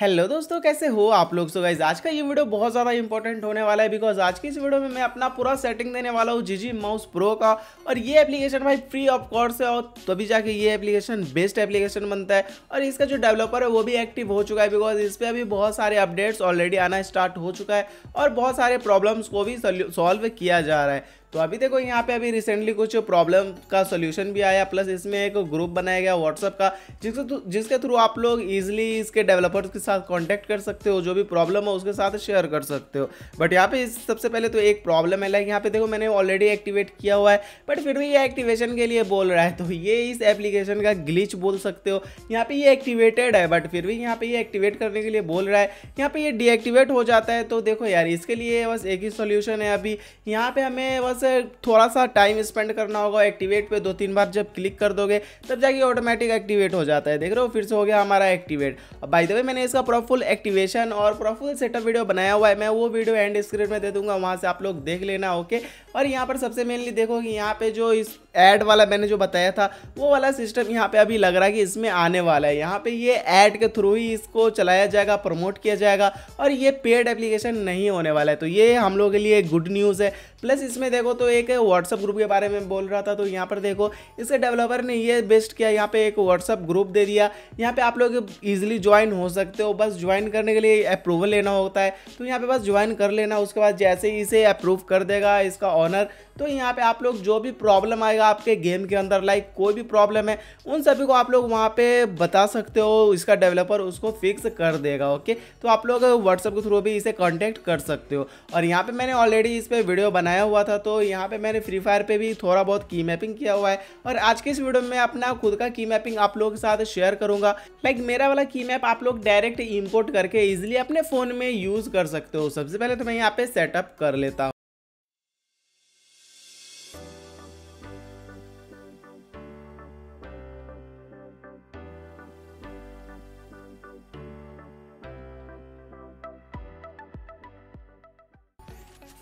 hello दोस्तों कैसे हो आप लोग सो गाइज आज का ये वीडियो बहुत ज़्यादा इंपॉर्टेंट होने वाला है बिकॉज आज की इस वीडियो में मैं अपना पूरा सेटिंग देने वाला हूँ जीजी माउस प्रो का और ये एप्लीकेशन भाई फ्री ऑफ कॉस्ट है और तभी जाके ये एप्लीकेशन बेस्ट एप्लीकेशन बनता है और इसका जो डेवलपर है वो भी एक्टिव हो चुका है बिकॉज इस पर अभी बहुत सारे अपडेट्स ऑलरेडी आना स्टार्ट हो चुका है और बहुत सारे प्रॉब्लम्स को भी सॉल्व किया जा रहा है तो अभी देखो यहाँ पे अभी रिसेंटली कुछ प्रॉब्लम का सोल्यूशन भी आया प्लस इसमें एक ग्रुप बनाया गया व्हाट्सअप का जिसके जिसके थ्रू आप लोग ईजिली इसके डेवलपर्स के साथ कॉन्टैक्ट कर सकते हो जो भी प्रॉब्लम हो उसके साथ शेयर कर सकते हो बट यहाँ पे सबसे पहले तो एक प्रॉब्लम है लाइक यहाँ पे देखो मैंने ऑलरेडी एक्टिवेट किया हुआ है बट फिर भी ये एक्टिवेशन के लिए बोल रहा है तो ये इस एप्लीकेशन का ग्लिच बोल सकते हो यहाँ पे ये एक्टिवेटेड है बट फिर भी यहाँ पे ये एक्टिवेट करने के लिए बोल रहा है यहाँ पे ये डीएक्टिवेट हो जाता है तो देखो यार इसके लिए बस एक ही सोल्यूशन है अभी यहाँ पे हमें बस से थोड़ा सा टाइम स्पेंड करना होगा एक्टिवेट पे दो तीन बार जब क्लिक कर दोगे तब जाके ऑटोमेटिक एक्टिवेट हो जाता है देख रहे हो फिर से हो गया हमारा एक्टिवेट और बाई दे मैंने इसका प्रॉफुल एक्टिवेशन और प्रॉफुल सेटअप वीडियो बनाया हुआ है मैं वो वीडियो एंड स्क्रीन में दे दूंगा वहाँ से आप लोग देख लेना ओके और यहाँ पर सबसे मेनली देखो कि यहाँ पे जो इस ऐड वाला मैंने जो बताया था वो वाला सिस्टम यहाँ पे अभी लग रहा है कि इसमें आने वाला है यहाँ पे ये एड के थ्रू ही इसको चलाया जाएगा प्रमोट किया जाएगा और ये पेड एप्लीकेशन नहीं होने वाला है तो ये हम लोग के लिए गुड न्यूज़ है प्लस इसमें देखो वो तो एक व्हाट्सअप ग्रुप के बारे में बोल रहा था तो यहाँ पर देखो इसके डेवलपर ने ये बेस्ट किया यहाँ पे एक व्हाट्सअप ग्रुप दे दिया यहाँ पे आप लोग इजिली ज्वाइन हो सकते हो बस ज्वाइन करने के लिए अप्रूवल लेना होता है तो यहाँ पे बस ज्वाइन कर लेना उसके बाद जैसे ही इसे अप्रूव कर देगा इसका ऑनर तो यहाँ पे आप लोग जो भी प्रॉब्लम आएगा आपके गेम के अंदर लाइक कोई भी प्रॉब्लम है उन सभी को आप लोग वहाँ पे बता सकते हो इसका डेवलपर उसको फिक्स कर देगा ओके तो आप लोग व्हाट्सअप के थ्रू भी इसे कांटेक्ट कर सकते हो और यहाँ पे मैंने ऑलरेडी इस पर वीडियो बनाया हुआ था तो यहाँ पे मैंने फ्री फायर पे भी थोड़ा बहुत की मैपिंग किया हुआ है और आज के इस वीडियो में अपना खुद का की मैपिंग आप लोगों के साथ शेयर करूंगा लाइक मेरा वाला की मैप आप लोग डायरेक्ट इम्पोर्ट करके इजिली अपने फ़ोन में यूज़ कर सकते हो सबसे पहले तो मैं यहाँ पे सेटअप कर लेता हूँ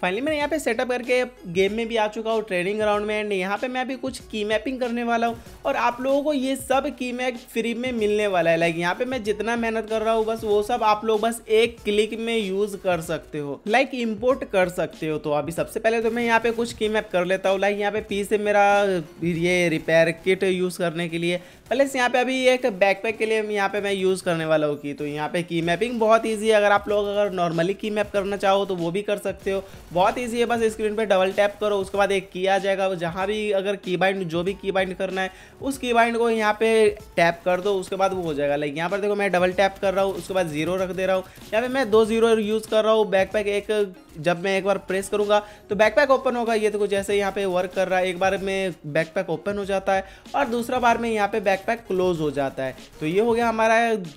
फाइनली मैंने यहाँ पे सेटअप करके गेम में भी आ चुका हूँ ट्रेनिंग ग्राउंड में एंड यहाँ पे मैं अभी कुछ की मैपिंग करने वाला हूँ और आप लोगों को ये सब की मैप फ्री में मिलने वाला है लाइक यहाँ पे मैं जितना मेहनत कर रहा हूँ बस वो सब आप लोग बस एक क्लिक में यूज़ कर सकते हो लाइक इम्पोर्ट कर सकते हो तो अभी सबसे पहले तो मैं यहाँ पे कुछ की मैप कर लेता हूँ लाइक यहाँ पे पी से मेरा ये रिपेयर किट यूज़ करने के लिए प्लस यहाँ पे अभी एक बैकपैक के लिए यहाँ पे मैं यूज़ करने वाला हूँ की तो यहाँ पे की मैपिंग बहुत ईजी है अगर आप लोग अगर नॉर्मली की मैप करना चाहो तो वो भी कर सकते हो बहुत ईजी है बस स्क्रीन पर डबल टैप करो उसके बाद एक की आ जाएगा जहाँ भी अगर की बाइंड जो भी की बाइंड करना है उस की बाइंड को यहाँ पे टैप कर दो उसके बाद वो हो जाएगा लाइक यहाँ पर देखो मैं डबल टैप कर रहा हूँ उसके बाद जीरो रख दे रहा हूँ यहाँ पे मैं दो जीरो यूज़ कर रहा हूँ बैकपैक एक जब मैं एक बार प्रेस करूंगा तो बैकपैक ओपन होगा ये तो कुछ जैसे यहाँ पे वर्क कर रहा है एक बार में बैकपैक ओपन हो जाता है और दूसरा बार में यहाँ पे बैकपैक क्लोज हो जाता है तो ये हो गया हमारा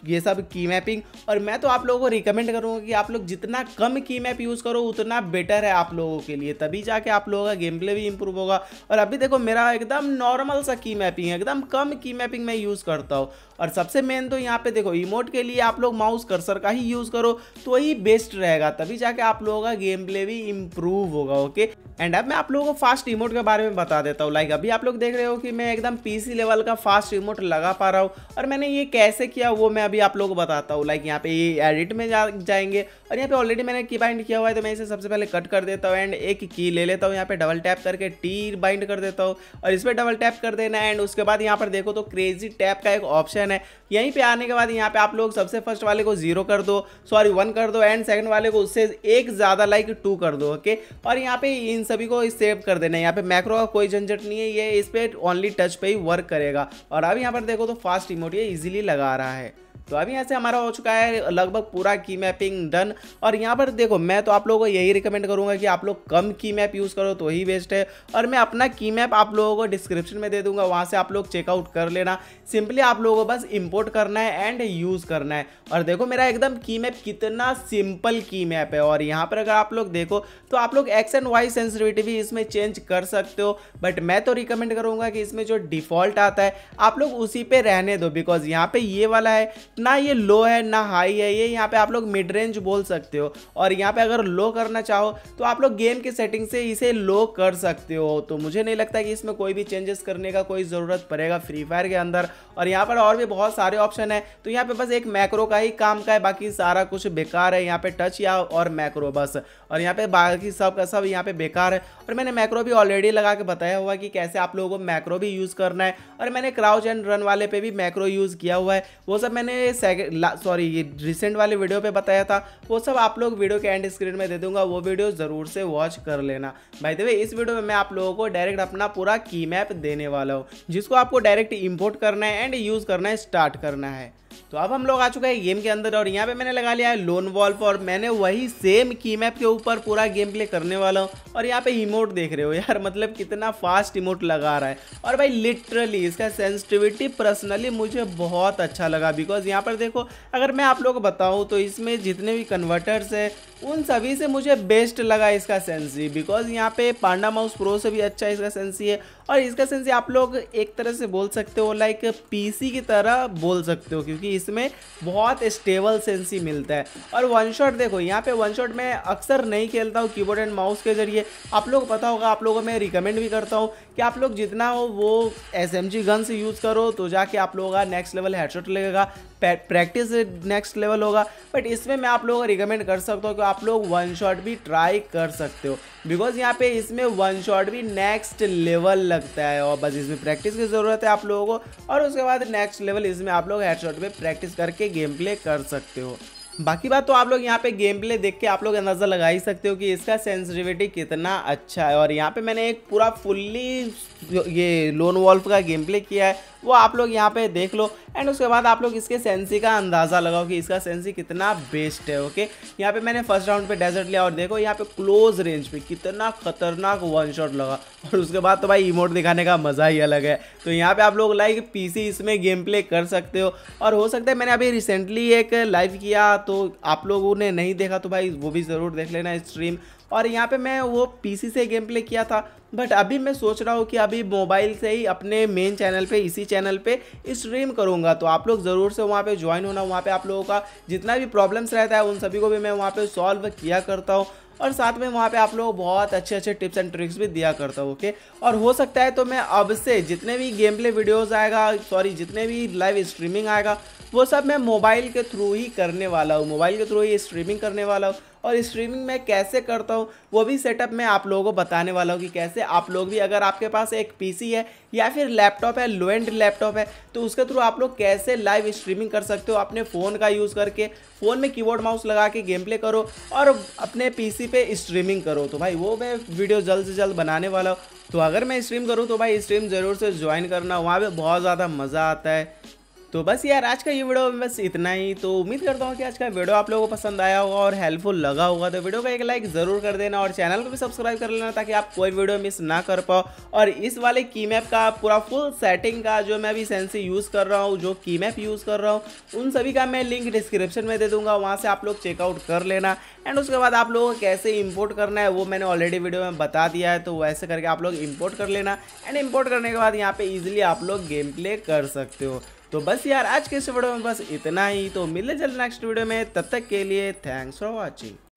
ये सब की मैपिंग और मैं तो आप लोगों को रिकमेंड करूँगा कि आप लोग जितना कम की मैप यूज़ करो उतना बेटर है आप लोगों के लिए तभी जाके आप लोगों का गेम प्ले भी इंप्रूव होगा और अभी देखो मेरा एकदम नॉर्मल सा की मैपिंग है एकदम कम की मैपिंग मैं यूज़ करता हूँ और सबसे मेन तो यहाँ पे देखो इमोट के लिए आप लोग माउस कर्सर का ही यूज़ करो तो ही बेस्ट रहेगा तभी जाके आप लोगों का गेम गेम प्ले भी इम्प्रूव होगा ओके एंड अब मैं आप लोगों को फास्ट रिमोट के बारे में बता देता हूँ लाइक अभी आप लोग देख रहे हो कि मैं एकदम पीसी लेवल का फास्ट रिमोट लगा पा रहा हूँ और मैंने ये कैसे किया वो मैं अभी आप लोगों को बताता हूँ लाइक यहाँ पे ये एडिट में जा जाएंगे और यहाँ पे ऑलरेडी मैंने की बाइंड किया हुआ है तो मैं इसे सबसे पहले कट कर देता हूँ एंड एक की ले लेता हूँ यहाँ पे डबल टैप करके टी बाइंड कर देता हूँ और इस पर डबल टैप कर देना एंड उसके बाद यहाँ पर देखो तो क्रेजी टैप का एक ऑप्शन है यहीं पर आने के बाद यहाँ पे आप लोग सबसे फर्स्ट वाले को जीरो कर दो सॉरी वन कर दो एंड सेकेंड वाले को उससे एक ज़्यादा लाइक टू कर दो ओके और यहाँ पे इन सभी को सेव कर देना है यहाँ पे मैक्रो का कोई झंझट नहीं है ये इस पर ओनली टच पे ही वर्क करेगा और अब यहाँ पर देखो तो फास्ट रिमोट ये इजीली लगा रहा है तो अभी यहाँ से हमारा हो चुका है लगभग पूरा की मैपिंग डन और यहाँ पर देखो मैं तो आप लोगों को यही रिकमेंड करूँगा कि आप लोग कम की मैप यूज़ करो तो ही बेस्ट है और मैं अपना की मैप आप लोगों को डिस्क्रिप्शन में दे दूंगा वहाँ से आप लोग चेकआउट कर लेना सिंपली आप लोगों को बस इम्पोर्ट करना है एंड यूज़ करना है और देखो मेरा एकदम की मैप कितना सिंपल की मैप है और यहाँ पर अगर आप लोग देखो तो आप लोग एक्स एंड वाई सेंसिटिविटी भी इसमें चेंज कर सकते हो बट मैं तो रिकमेंड करूँगा कि इसमें जो डिफ़ॉल्ट आता है आप लोग उसी पर रहने दो बिकॉज यहाँ पर ये वाला है ना ये लो है ना हाई है ये यहाँ पे आप लोग मिड रेंज बोल सकते हो और यहाँ पे अगर लो करना चाहो तो आप लोग गेम के सेटिंग से इसे लो कर सकते हो तो मुझे नहीं लगता कि इसमें कोई भी चेंजेस करने का कोई ज़रूरत पड़ेगा फ्री फायर के अंदर और यहाँ पर और भी बहुत सारे ऑप्शन है तो यहाँ पर बस एक मैक्रो का ही काम का है बाकी सारा कुछ बेकार है यहाँ पर टच या और मैक्रो बस और यहाँ पर बाकी सब का सब यहाँ पर बेकार है और मैंने मैक्रो भी ऑलरेडी लगा के बताया हुआ कि कैसे आप लोगों को मैक्रो भी यूज़ करना है और मैंने क्राउच एंड रन वाले पर भी मैक्रो यूज़ किया हुआ है वो सब मैंने सॉरी ये रिसेंट वाले वीडियो पे बताया था वो सब आप लोग वीडियो के एंड स्क्रीन में दे दूंगा वो वीडियो ज़रूर से वॉच कर लेना भाई देवे इस वीडियो में मैं आप लोगों को डायरेक्ट अपना पूरा की मैप देने वाला हूँ जिसको आपको डायरेक्ट इम्पोर्ट करना है एंड यूज़ करना है स्टार्ट करना है तो अब हम लोग आ चुके हैं गेम के अंदर और यहाँ पे मैंने लगा लिया है लोन वॉल्फ और मैंने वही सेम की मैप के ऊपर पूरा गेम प्ले करने वाला हूँ और यहाँ पे इमोट देख रहे हो यार मतलब कितना फास्ट इमोट लगा रहा है और भाई लिटरली इसका सेंसिटिविटी पर्सनली मुझे बहुत अच्छा लगा बिकॉज यहाँ पर देखो अगर मैं आप लोग को बताऊँ तो इसमें जितने भी कन्वर्टर्स है उन सभी से मुझे बेस्ट लगा इसका सेंसी बिकॉज यहाँ पे पांडा माउस प्रो से भी अच्छा इसका सेंसी है और इसका सेंसी आप लोग एक तरह से बोल सकते हो लाइक पीसी की तरह बोल सकते हो क्योंकि इसमें बहुत स्टेबल सेंसी मिलता है और वन शॉट देखो यहाँ पे वन शॉट मैं अक्सर नहीं खेलता हूँ कीबोर्ड एंड माउस के जरिए आप लोग पता होगा आप लोगों को मैं रिकमेंड भी करता हूँ कि आप लोग जितना हो वो S M G guns use करो तो जाके आप लोगों का नेक्स्ट लेवल हेडशॉट लगेगा प्रैक्टिस नेक्स्ट लेवल होगा बट इसमें मैं आप लोगों को रिकमेंड कर सकता हूँ कि आप लोग वन शॉट भी ट्राई कर सकते हो बिकॉज यहाँ पे इसमें वन शॉट भी नेक्स्ट लेवल लगता है और बस इसमें प्रैक्टिस की ज़रूरत है आप लोगों को और उसके बाद नेक्स्ट लेवल इसमें आप लोग शॉट पर प्रैक्टिस करके गेम प्ले कर सकते हो बाकी बात तो आप लोग यहाँ पे गेम प्ले देख के आप लोग अंदाज़ा लगा ही सकते हो कि इसका सेंसिटिविटी कितना अच्छा है और यहाँ पे मैंने एक पूरा फुल्ली ये लोन वॉल्फ का गेम प्ले किया है वो आप लोग यहाँ पे देख लो एंड उसके बाद आप लोग इसके सेंसी का अंदाज़ा लगाओ कि इसका सेंसी कितना बेस्ट है ओके यहाँ पे मैंने फर्स्ट राउंड पे डेजर्ट लिया और देखो यहाँ पे क्लोज रेंज पे कितना खतरनाक वन शॉट लगा और उसके बाद तो भाई इमोट दिखाने का मज़ा ही अलग है तो यहाँ पे आप लोग लाइक पीसी इसमें गेम प्ले कर सकते हो और हो सकता है मैंने अभी रिसेंटली एक लाइव किया तो आप लोगों ने नहीं देखा तो भाई वो भी ज़रूर देख लेना स्ट्रीम और यहाँ पे मैं वो पीसी से गेम प्ले किया था बट अभी मैं सोच रहा हूँ कि अभी मोबाइल से ही अपने मेन चैनल पे इसी चैनल पे स्ट्रीम करूँगा तो आप लोग ज़रूर से वहाँ पे ज्वाइन होना वहाँ पे आप लोगों का जितना भी प्रॉब्लम्स रहता है उन सभी को भी मैं वहाँ पर सॉल्व किया करता हूँ और साथ में वहाँ पे आप लोग बहुत अच्छे अच्छे टिप्स एंड ट्रिक्स भी दिया करता हूँ ओके और हो सकता है तो मैं अब से जितने भी गेम प्ले वीडियोज़ आएगा सॉरी जितने भी लाइव स्ट्रीमिंग आएगा वो सब मैं मोबाइल के थ्रू ही करने वाला हूँ मोबाइल के थ्रू ही स्ट्रीमिंग करने वाला हूँ और स्ट्रीमिंग मैं कैसे करता हूँ वो भी सेटअप मैं आप लोगों को बताने वाला हूँ कि कैसे आप लोग भी अगर आपके पास एक पीसी है या फिर लैपटॉप है लो एंड लैपटॉप है तो उसके थ्रू आप लोग कैसे लाइव स्ट्रीमिंग कर सकते हो अपने फ़ोन का यूज़ करके फ़ोन में कीबोर्ड माउस लगा के गेम प्ले करो और अपने पी पे स्ट्रीमिंग करो तो भाई वो मैं वीडियो जल्द से जल्द बनाने वाला हूँ तो अगर मैं स्ट्रीम करूँ तो भाई स्ट्रीम ज़रूर से ज्वाइन करना वहाँ पर बहुत ज़्यादा मज़ा आता है तो बस यार आज का ये वीडियो में बस इतना ही तो उम्मीद करता हूँ कि आज का वीडियो आप लोगों को पसंद आया होगा और हेल्पफुल लगा होगा तो वीडियो का एक लाइक ज़रूर कर देना और चैनल को भी सब्सक्राइब कर लेना ताकि आप कोई वीडियो मिस ना कर पाओ और इस वाले की मैप का पूरा फुल सेटिंग का जो मैं अभी सेंसी यूज़ कर रहा हूँ जो की मैप यूज़ कर रहा हूँ उन सभी का मैं लिंक डिस्क्रिप्शन में दे दूंगा वहाँ से आप लोग चेकआउट कर लेना एंड उसके बाद आप लोगों को कैसे इम्पोर्ट करना है वो मैंने ऑलरेडी वीडियो में बता दिया है तो वैसे करके आप लोग इम्पोर्ट कर लेना एंड इम्पोर्ट करने के बाद यहाँ पर ईजिली आप लोग गेम प्ले कर सकते हो तो बस यार आज के इस वीडियो में बस इतना ही तो मिले जल्द नेक्स्ट वीडियो में तब तक के लिए थैंक्स फॉर वॉचिंग